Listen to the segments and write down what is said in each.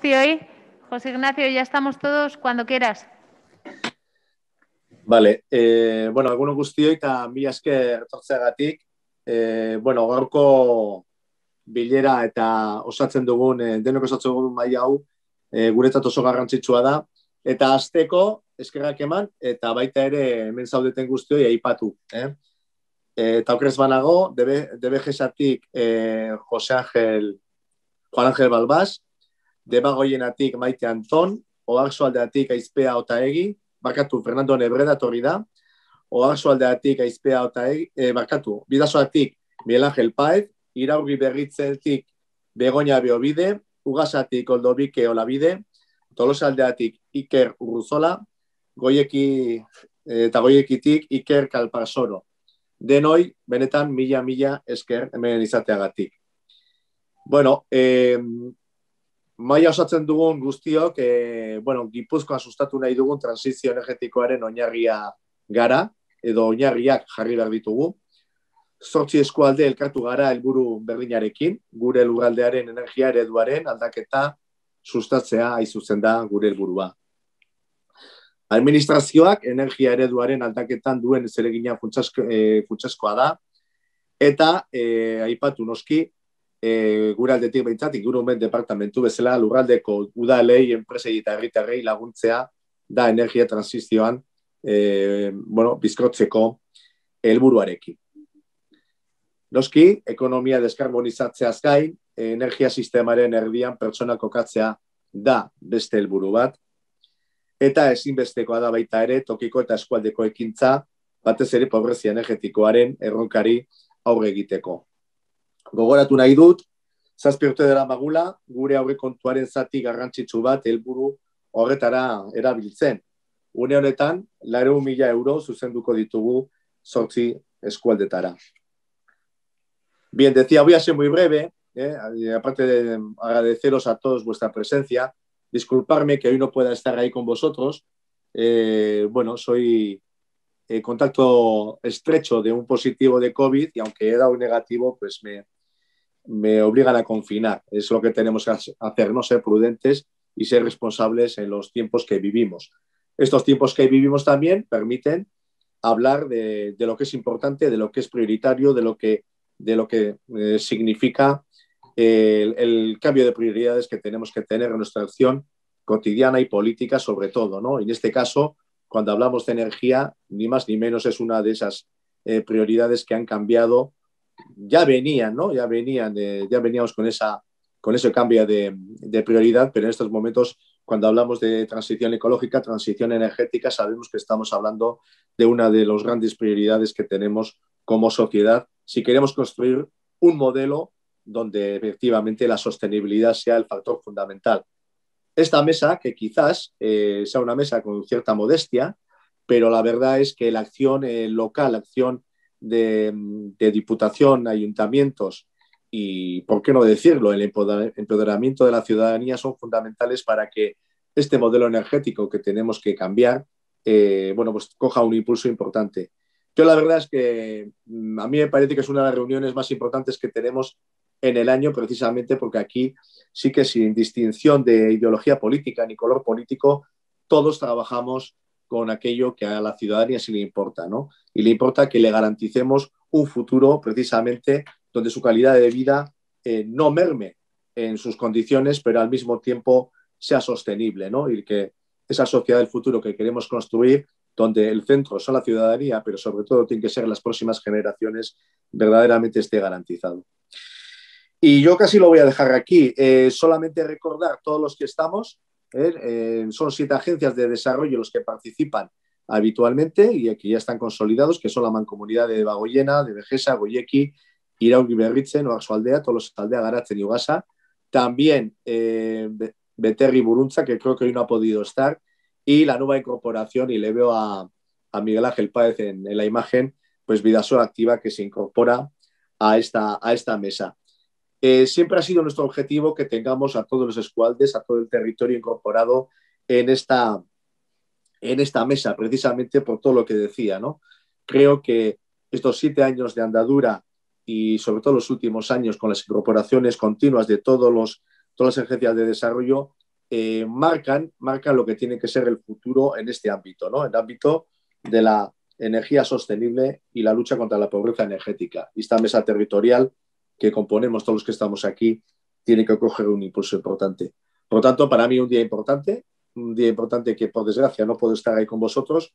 guztioi. Jose Ignacio, ya estamos todos cuando quieras. Vale, eh, bueno, egunon guztioi eta mi aske retortzeagatik. Eh, bueno, gorko bilera eta osatzen dugun, eh, denok osatzen dugun mai hau, eh, guretzat oso garrantzitsua da. Eta azteko, eskerrak eman, eta baita ere, hemen zaudeten guztioi, aipatu. Eh? eh eta okrez banago, debe, debe jesatik eh, Jose Angel, Juan Angel Balbaz, Debagoienatik Maite Anton, aldeatik Aizpea Otaegi, bakatu Fernando Nebreda torri da, aldeatik Aizpea Otaegi, e, barkatu, Bidasoatik Miel Angel Paez, Iraurri Berritzeltik Begoña Beobide, Ugasatik Oldobike Olabide, Tolosaldeatik Iker Urruzola, Goieki eh, eta goiekitik Iker Kalpasoro. Denoi, benetan mila-mila esker hemen izateagatik. Bueno, eh, mai osatzen dugun guztiok, e, bueno, gipuzkoa sustatu nahi dugun transizio energetikoaren oinarria gara, edo oinarriak jarri behar ditugu. Zortzi eskualde elkartu gara helburu berdinarekin, gure lugaldearen energia ereduaren aldaketa sustatzea aizuzen da gure helburua. Administrazioak energia ereduaren aldaketan duen zeregina kutsaskoa eh, da, eta e, aipatu noski e, gure aldetik behintzat, ingurumen departamentu bezala, lurraldeko udalei, enpresei eta herritarrei laguntzea, da energia transizioan, e, bueno, bizkotzeko helburuarekin. Noski, ekonomia deskarbonizatzeaz gain, energia sistemaren erdian pertsona kokatzea da beste helburu bat, eta ezinbestekoa da baita ere tokiko eta eskualdeko ekintza, batez ere pobrezia energetikoaren erronkari aurre egiteko. Gogoratu nahi dut, zazpi urte dela magula, gure kontuaren zati garrantzitsu bat helburu horretara erabiltzen. Une honetan, laro mila euro zuzenduko ditugu sortzi eskualdetara. Bien, decía, voy a ser muy breve, eh, aparte de agradeceros a todos vuestra presencia, disculparme que hoy no pueda estar ahí con vosotros. Eh, bueno, soy eh, contacto estrecho de un positivo de COVID y aunque he dado un negativo, pues me, me obligan a confinar. Es lo que tenemos que hacer, no ser prudentes y ser responsables en los tiempos que vivimos. Estos tiempos que vivimos también permiten hablar de, lo que es importante, de lo que es prioritario, de lo que, de lo que eh, significa eh, el, cambio de prioridades que tenemos que tener en nuestra acción cotidiana y política sobre todo. ¿no? En este caso, cuando hablamos de energía, ni más ni menos es una de esas eh, prioridades que han cambiado ya venían, ¿no? Ya venían, ya veníamos con esa con ese cambio de, prioridad, pero en estos momentos, cuando hablamos de transición ecológica, transición energética, sabemos que estamos hablando de una de las grandes prioridades que tenemos como sociedad si queremos construir un modelo donde efectivamente la sostenibilidad sea el factor fundamental. Esta mesa, que quizás eh, sea una mesa con cierta modestia, pero la verdad es que la acción eh, local, la acción de, diputación, ayuntamientos y, ¿por qué no decirlo?, el empoderamiento de la ciudadanía son fundamentales para que este modelo energético que tenemos que cambiar, eh, bueno, pues coja un impulso importante. Yo la verdad es que mm, a mí me parece que es una de las reuniones más importantes que tenemos en el año, precisamente porque aquí sí que sin distinción de ideología política ni color político, todos trabajamos con aquello que a la ciudadanía sí le importa, ¿no? Y le importa que le garanticemos un futuro precisamente donde su calidad de vida eh, no merme en sus condiciones, pero al mismo tiempo sea sostenible, ¿no? Y que esa sociedad del futuro que queremos construir, donde el centro son la ciudadanía, pero sobre todo tiene que ser las próximas generaciones, verdaderamente esté garantizado. Y yo casi lo voy a dejar aquí. Eh, solamente recordar todos los que estamos ¿eh? Eh, son siete agencias de desarrollo los que participan habitualmente y aquí ya están consolidados, que son la mancomunidad de Bagoyena, de Vejesa, Goyeki, Irauri Berritzen, los de Garatzen y Ugasa, También eh, Beterri Burunza, que creo que hoy no ha podido estar, y la nueva incorporación, y le veo a, Miguel Ángel Páez en, la imagen, pues Vidasol Activa que se incorpora a esta, a esta mesa. Eh, siempre ha sido nuestro objetivo que tengamos a todos los escualdes, a todo el territorio incorporado en esta, en esta mesa, precisamente por todo lo que decía. ¿no? Creo que estos siete años de andadura y sobre todo los últimos años con las incorporaciones continuas de todos los, todas las agencias de desarrollo eh, marcan, marcan lo que tiene que ser el futuro en este ámbito, ¿no? en el ámbito de la energía sostenible y la lucha contra la pobreza energética. Y esta mesa territorial que componemos todos los que estamos aquí, tiene que coger un impulso importante. Por lo tanto, para mí un día importante, un día importante que por desgracia no puedo estar ahí con vosotros,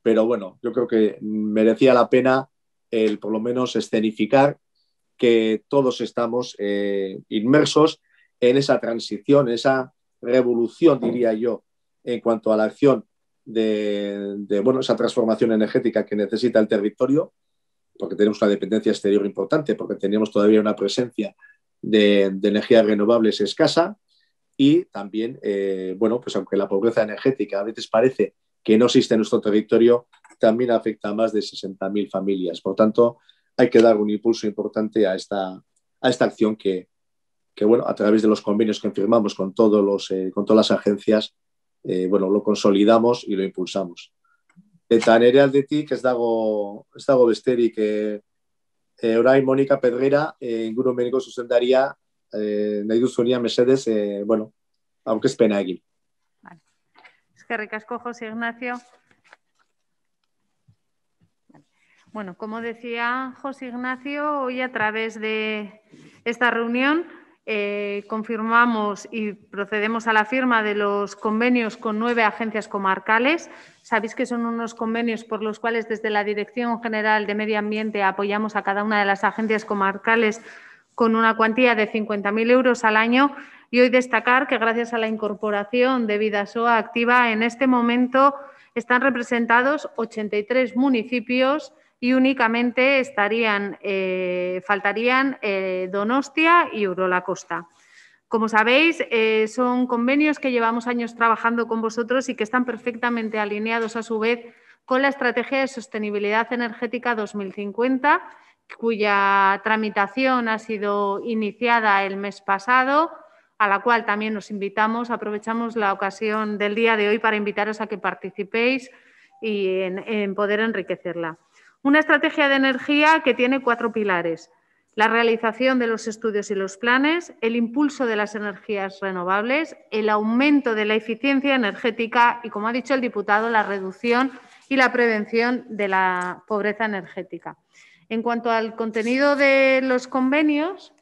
pero bueno, yo creo que merecía la pena el por lo menos escenificar que todos estamos eh, inmersos en esa transición, esa revolución, diría yo, en cuanto a la acción de, de, bueno, esa transformación energética que necesita el territorio porque tenemos una dependencia exterior importante, porque tenemos todavía una presencia de, energías renovables escasa y también, eh, bueno, pues aunque la pobreza energética a veces parece que no existe en nuestro territorio, también afecta a más de 60.000 familias. Por tanto, hay que dar un impulso importante a esta, a esta acción que, que, bueno, a través de los convenios que firmamos con, todos los, eh, con todas las agencias, eh, bueno, lo consolidamos y lo impulsamos. Eta nire aldetik que dago, ez dago y que ahora hay Mónica Pedrera, e, eh, ingurumeniko zuzendaria, e, nahi Mercedes, mesedez, aunque eh, bueno, aurkezpena egin. Es Eskerrik asko, José Ignacio. Bueno, como decía José Ignacio, hoy a través de esta reunión eh, confirmamos y procedemos a la firma de los convenios con nueve agencias comarcales. Sabéis que son unos convenios por los cuales desde la Dirección General de Medio Ambiente apoyamos a cada una de las agencias comarcales con una cuantía de 50.000 euros al año. Y hoy destacar que gracias a la incorporación de Vidasoa Activa, en este momento están representados 83 municipios y únicamente estarían, eh, faltarían eh, Donostia y Urola Costa. Como sabéis, eh, son convenios que llevamos años trabajando con vosotros y que están perfectamente alineados a su vez con la Estrategia de Sostenibilidad Energética 2050, cuya tramitación ha sido iniciada el mes pasado, a la cual también nos invitamos. Aprovechamos la ocasión del día de hoy para invitaros a que participéis y en poder enriquecerla. Una estrategia de energía que tiene cuatro pilares. La realización de los estudios y los planes, el impulso de las energías renovables, el aumento de la eficiencia energética y, como ha dicho el diputado, la reducción y la prevención de la pobreza energética. En cuanto al contenido de los convenios,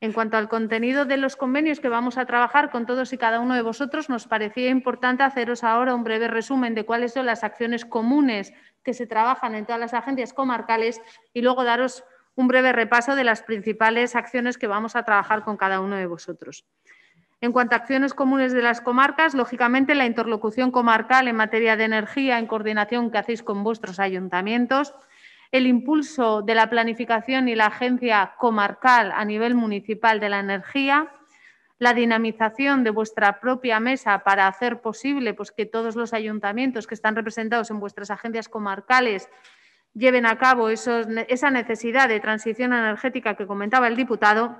en cuanto al contenido de los convenios que vamos a trabajar con todos y cada uno de vosotros, nos parecía importante haceros ahora un breve resumen de cuáles son las acciones comunes que se trabajan en todas las agencias comarcales y luego daros un breve repaso de las principales acciones que vamos a trabajar con cada uno de vosotros. En cuanto a acciones comunes de las comarcas, lógicamente la interlocución comarcal en materia de energía en coordinación que hacéis con vuestros ayuntamientos, el impulso de la planificación y la agencia comarcal a nivel municipal de la energía, la dinamización de vuestra propia mesa para hacer posible pues, que todos los ayuntamientos que están representados en vuestras agencias comarcales lleven a cabo esa necesidad de transición energética que comentaba el diputado.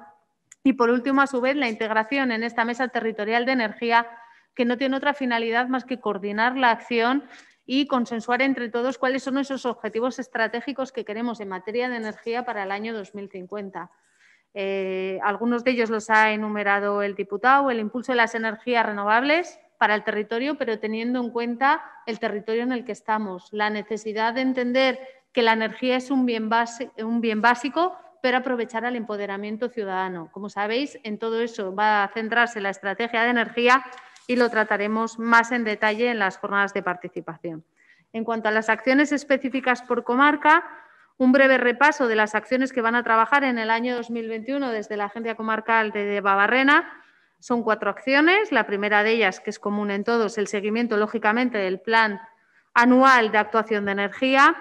Y por último, a su vez, la integración en esta mesa territorial de energía que no tiene otra finalidad más que coordinar la acción y consensuar entre todos cuáles son esos objetivos estratégicos que queremos en materia de energía para el año 2050. Eh, algunos de ellos los ha enumerado el diputado, el impulso de las energías renovables para el territorio, pero teniendo en cuenta el territorio en el que estamos, la necesidad de entender que la energía es un bien, un bien básico, pero aprovechar el empoderamiento ciudadano. Como sabéis, en todo eso va a centrarse la estrategia de energía y lo trataremos más en detalle en las jornadas de participación. En cuanto a las acciones específicas por comarca, un breve repaso de las acciones que van a trabajar en el año 2021 desde la Agencia Comarcal de Babarrena. Son cuatro acciones. La primera de ellas, que es común en todos, el seguimiento, lógicamente, del plan anual de actuación de energía.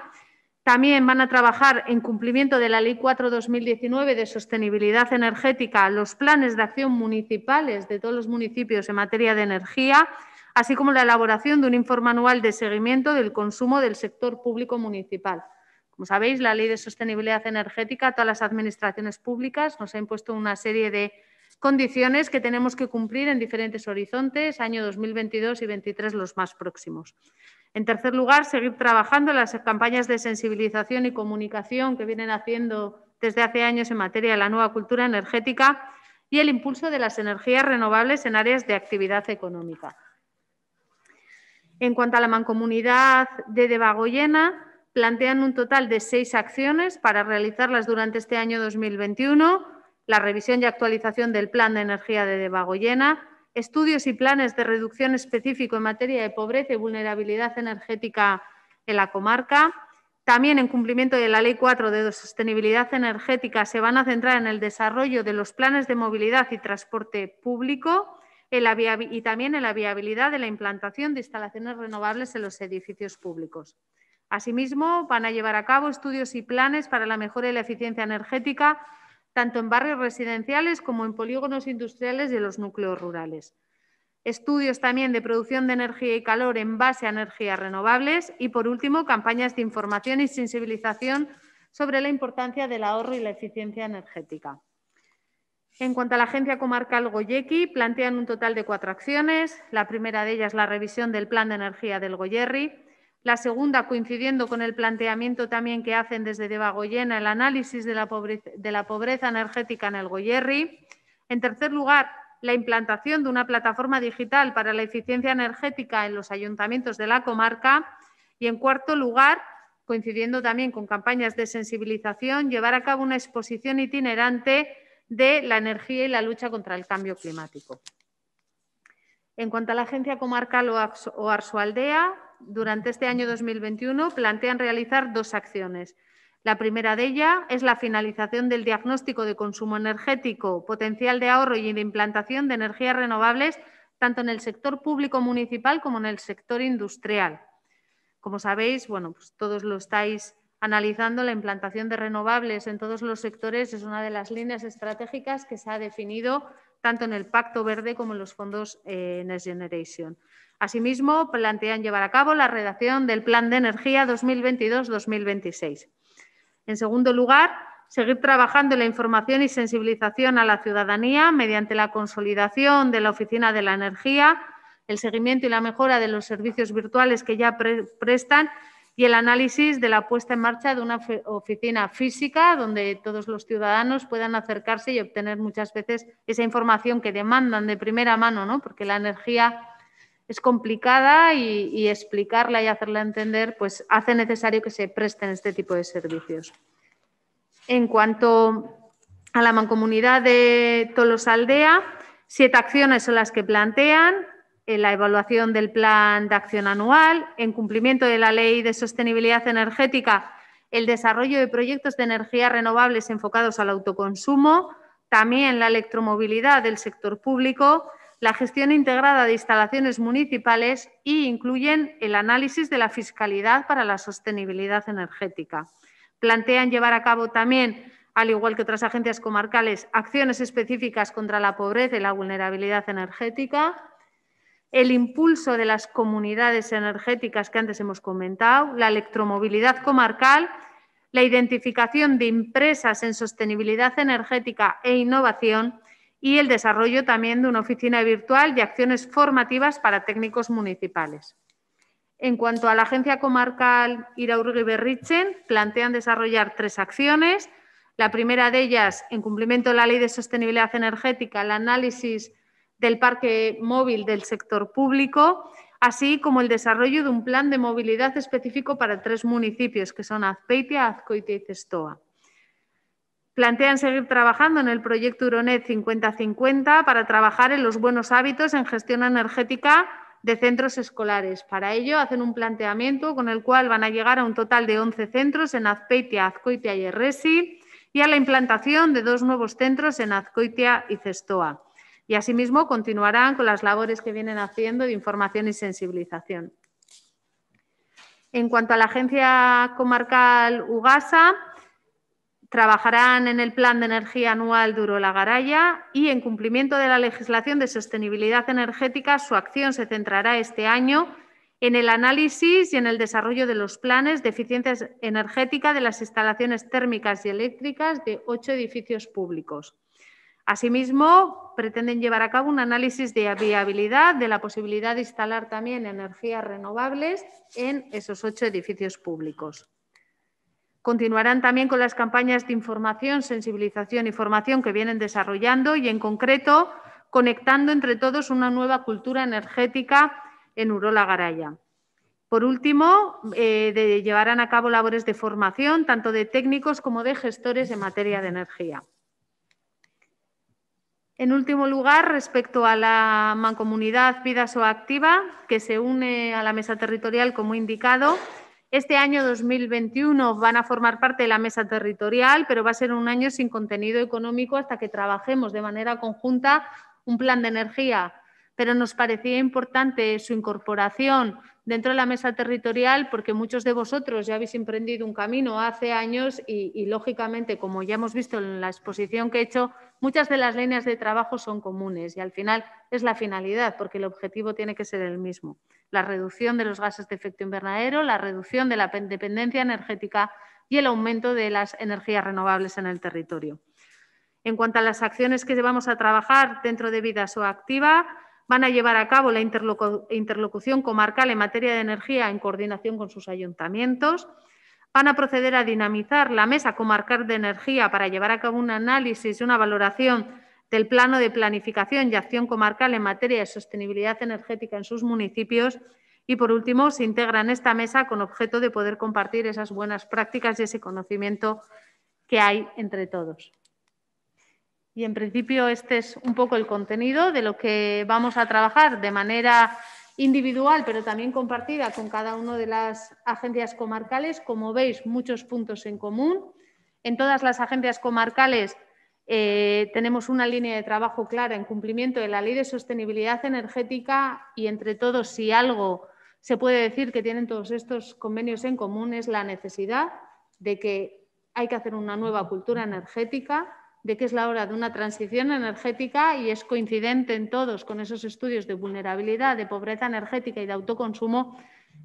También van a trabajar en cumplimiento de la Ley 4-2019 de sostenibilidad energética los planes de acción municipales de todos los municipios en materia de energía, así como la elaboración de un informe anual de seguimiento del consumo del sector público municipal. Como sabéis, la Ley de Sostenibilidad Energética a todas las administraciones públicas nos ha impuesto una serie de condiciones que tenemos que cumplir en diferentes horizontes, año 2022 y 2023 los más próximos. En tercer lugar, seguir trabajando en las campañas de sensibilización y comunicación que vienen haciendo desde hace años en materia de la nueva cultura energética y el impulso de las energías renovables en áreas de actividad económica. En cuanto a la mancomunidad de Debagoyena, plantean un total de seis acciones para realizarlas durante este año 2021, la revisión y actualización del Plan de Energía de Debagoyena, estudios y planes de reducción específico en materia de pobreza y vulnerabilidad energética en la comarca. También, en cumplimiento de la Ley 4 de Sostenibilidad Energética, se van a centrar en el desarrollo de los planes de movilidad y transporte público y también en la viabilidad de la implantación de instalaciones renovables en los edificios públicos. Asimismo, van a llevar a cabo estudios y planes para la mejora de la eficiencia energética, tanto en barrios residenciales como en polígonos industriales en los núcleos rurales. Estudios también de producción de energía y calor en base a energías renovables y, por último, campañas de información y sensibilización sobre la importancia del ahorro y la eficiencia energética. En cuanto a la agencia comarcal Goyequi, plantean un total de cuatro acciones. La primera de ellas la revisión del plan de energía del Goyerri la segunda coincidiendo con el planteamiento también que hacen desde Debagoyena, el análisis de la pobreza, energética en el Goyerri. En tercer lugar, la implantación de una plataforma digital para la eficiencia energética en los ayuntamientos de la comarca. Y en cuarto lugar, coincidiendo también con campañas de sensibilización, llevar a cabo una exposición itinerante de la energía y la lucha contra el cambio climático. En cuanto a la agencia comarcal o Arsualdea, durante este año 2021 plantean realizar dos acciones. La primera de ellas es la finalización del diagnóstico de consumo energético, potencial de ahorro y de implantación de energías renovables tanto en el sector público municipal como en el sector industrial. Como sabéis, bueno, pues todos lo estáis analizando, la implantación de renovables en todos los sectores es una de las líneas estratégicas que se ha definido tanto en el Pacto Verde como en los fondos eh, Next Generation. Asimismo, plantean llevar a cabo la redacción del Plan de Energía 2022-2026. En segundo lugar, seguir trabajando en la información y sensibilización a la ciudadanía mediante la consolidación de la Oficina de la Energía, el seguimiento y la mejora de los servicios virtuales que ya prestan y el análisis de la puesta en marcha de una oficina física donde todos los ciudadanos puedan acercarse y obtener muchas veces esa información que demandan de primera mano, porque la energía es complicada y, explicarla y hacerla entender pues hace necesario que se presten este tipo de servicios. En cuanto a la mancomunidad de Tolosaldea, siete acciones son las que plantean, eh, la evaluación del plan de acción anual, en cumplimiento de la ley de sostenibilidad energética, el desarrollo de proyectos de energía renovables enfocados al autoconsumo, también la electromovilidad del sector público, la gestión integrada de instalaciones municipales e incluyen el análisis de la fiscalidad para la sostenibilidad energética. Plantean llevar a cabo también, al igual que otras agencias comarcales, acciones específicas contra la pobreza y la vulnerabilidad energética, el impulso de las comunidades energéticas que antes hemos comentado, la electromovilidad comarcal, la identificación de empresas en sostenibilidad energética e innovación y el desarrollo también de una oficina virtual y acciones formativas para técnicos municipales. En cuanto a la agencia comarcal Iraurgi Berrichen, plantean desarrollar tres acciones. La primera de ellas, en cumplimiento de la Ley de Sostenibilidad Energética, el análisis del parque móvil del sector público, así como el desarrollo de un plan de movilidad específico para tres municipios, que son Azpeitia, Azcoitia y Cestoa. Plantean seguir trabajando en el proyecto Uronet 5050 para trabajar en los buenos hábitos en gestión energética de centros escolares. Para ello, hacen un planteamiento con el cual van a llegar a un total de 11 centros en Azpeitia, Azcoitia y Erresi y a la implantación de dos nuevos centros en Azcoitia y Cestoa. Y asimismo continuarán con las labores que vienen haciendo de información y sensibilización. En cuanto a la agencia comarcal UGASA, trabajarán en el plan de energía anual La Garaya y en cumplimiento de la legislación de sostenibilidad energética, su acción se centrará este año en el análisis y en el desarrollo de los planes de eficiencia energética de las instalaciones térmicas y eléctricas de ocho edificios públicos. Asimismo, pretenden llevar a cabo un análisis de viabilidad de la posibilidad de instalar también energías renovables en esos ocho edificios públicos. Continuarán también con las campañas de información, sensibilización y formación que vienen desarrollando y, en concreto, conectando entre todos una nueva cultura energética en Urola Garaya. Por último, eh, llevarán a cabo labores de formación, tanto de técnicos como de gestores en materia de energía. En último lugar, respecto a la mancomunidad Vida Soactiva, que se une a la mesa territorial como indicado, este año 2021 van a formar parte de la mesa territorial, pero va a ser un año sin contenido económico hasta que trabajemos de manera conjunta un plan de energía. Pero nos parecía importante su incorporación dentro de la mesa territorial porque muchos de vosotros ya habéis emprendido un camino hace años y, lógicamente, como ya hemos visto en la exposición que he hecho, muchas de las líneas de trabajo son comunes y al final es la finalidad porque el objetivo tiene que ser el mismo. La reducción de los gases de efecto invernadero, la reducción de la dependencia energética y el aumento de las energías renovables en el territorio. En cuanto a las acciones que llevamos a trabajar dentro de Vida Activa van a llevar a cabo la interlocución comarcal en materia de energía en coordinación con sus ayuntamientos, van a proceder a dinamizar la mesa comarcal de energía para llevar a cabo un análisis y una valoración del plano de planificación y acción comarcal en materia de sostenibilidad energética en sus municipios y, por último, se integra en esta mesa con objeto de poder compartir esas buenas prácticas y ese conocimiento que hay entre todos. Y en principio este es un poco el contenido de lo que vamos a trabajar de manera individual, pero también compartida con cada una de las agencias comarcales. Como veis, muchos puntos en común. En todas las agencias comarcales eh, tenemos una línea de trabajo clara en cumplimiento de la Ley de Sostenibilidad Energética y, entre todos, si algo se puede decir que tienen todos estos convenios en común es la necesidad de que hay que hacer una nueva cultura energética de que es la hora de una transición energética y es coincidente en todos con esos estudios de vulnerabilidad, de pobreza energética y de autoconsumo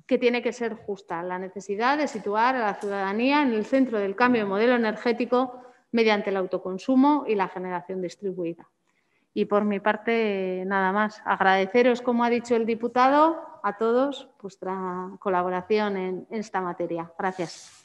que tiene que ser justa. La necesidad de situar a la ciudadanía en el centro del cambio de modelo energético mediante el autoconsumo y la generación distribuida. Y por mi parte, nada más. Agradeceros, como ha dicho el diputado, a todos vuestra colaboración en esta materia. Gracias.